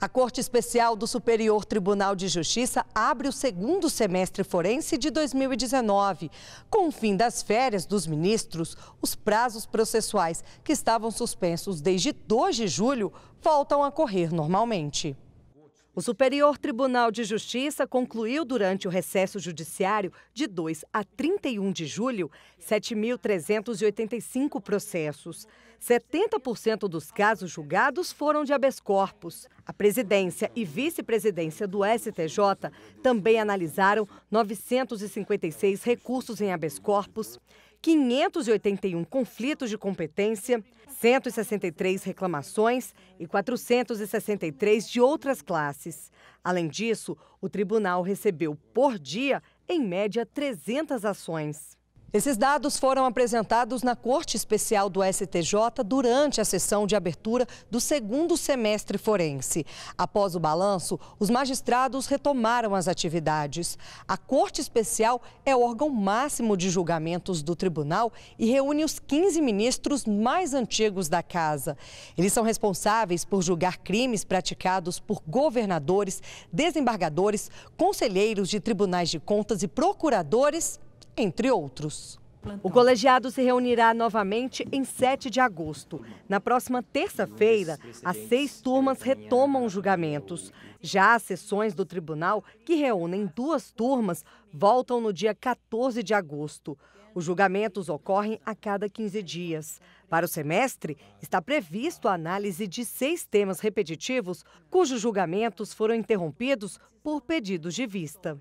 A Corte Especial do Superior Tribunal de Justiça abre o segundo semestre forense de 2019. Com o fim das férias dos ministros, os prazos processuais que estavam suspensos desde 2 de julho voltam a correr normalmente. O Superior Tribunal de Justiça concluiu durante o recesso judiciário de 2 a 31 de julho 7.385 processos. 70% dos casos julgados foram de habeas corpus. A presidência e vice-presidência do STJ também analisaram 956 recursos em habeas corpus, 581 conflitos de competência, 163 reclamações e 463 de outras classes. Além disso, o tribunal recebeu por dia, em média, 300 ações. Esses dados foram apresentados na Corte Especial do STJ durante a sessão de abertura do segundo semestre forense. Após o balanço, os magistrados retomaram as atividades. A Corte Especial é órgão máximo de julgamentos do tribunal e reúne os 15 ministros mais antigos da casa. Eles são responsáveis por julgar crimes praticados por governadores, desembargadores, conselheiros de tribunais de contas e procuradores entre outros. O colegiado se reunirá novamente em 7 de agosto. Na próxima terça-feira, as seis turmas retomam julgamentos. Já as sessões do tribunal, que reúnem duas turmas, voltam no dia 14 de agosto. Os julgamentos ocorrem a cada 15 dias. Para o semestre, está previsto a análise de seis temas repetitivos, cujos julgamentos foram interrompidos por pedidos de vista.